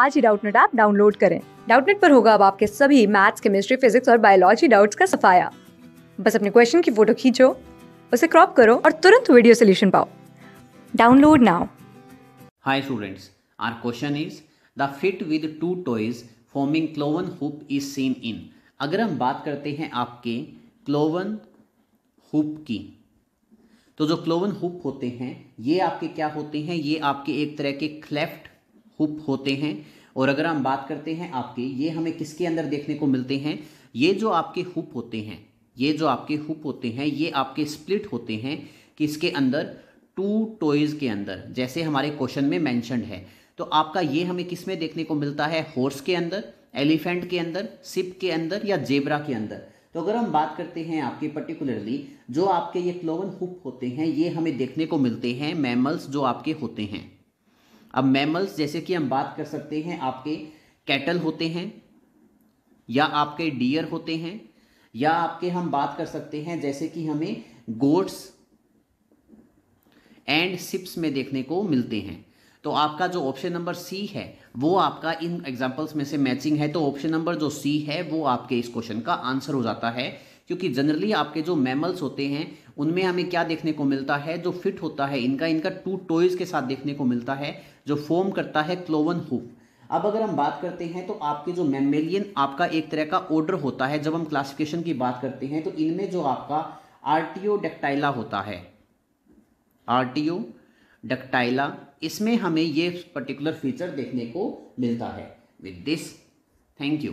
आज ही Doubtnut app download करें डाउटनेट पर होगा अब आपके सभी मैथ्स केमिस्ट्री फिजिक्स और बायोलॉजी डाउट्स का सफाया बस अपने क्वेश्चन की फोटो खींचो उसे क्रॉप करो और तुरंत वीडियो सोल्यूशन पाओ download now hi students our question is the feet with two toes forming cloven hoof is seen in अगर हम बात करते हैं आपके क्लोवन हुप की तो जो क्लोवन हुप होते हैं ये आपके क्या होते हैं ये आपके एक तरह के क्लेफ्ट हुप होते हैं और अगर हम बात करते हैं आपके ये हमें किसके अंदर देखने को मिलते हैं ये जो आपके हुप होते हैं ये जो आपके हुप होते हैं ये आपके स्प्लिट होते हैं किसके अंदर टू टॉयज़ के अंदर जैसे हमारे क्वेश्चन में मैंशनड है तो आपका ये हमें किस में देखने को मिलता है हॉर्स के अंदर एलिफेंट के अंदर सिप के अंदर या जेबरा के अंदर तो अगर हम बात करते हैं आपके पर्टिकुलरली जो आपके ये क्लोवन हुप होते हैं ये हमें देखने को मिलते हैं मैमल्स जो आपके होते हैं अब मैमल्स जैसे कि हम बात कर सकते हैं आपके कैटल होते हैं या आपके डियर होते हैं या आपके हम बात कर सकते हैं जैसे कि हमें गोट्स एंड सिप्स में देखने को मिलते हैं तो आपका जो ऑप्शन नंबर सी है वो आपका इन एग्जाम्पल्स में से मैचिंग है तो ऑप्शन नंबर जो सी है वो आपके इस क्वेश्चन का आंसर हो जाता है क्योंकि जनरली आपके जो मैमल्स होते हैं उनमें हमें क्या देखने को मिलता है जो फिट होता है इनका इनका टू टोइज के साथ देखने को मिलता है जो फॉर्म करता है क्लोवन हुफ अब अगर हम बात करते हैं तो आपके जो मेमेलियन आपका एक तरह का ऑर्डर होता है जब हम क्लासिफिकेशन की बात करते हैं तो इनमें जो आपका आरटीओ डक्टाइला होता है आरटीओ डक्टाइला इसमें हमें ये पर्टिकुलर फीचर देखने को मिलता है विद दिस थैंक यू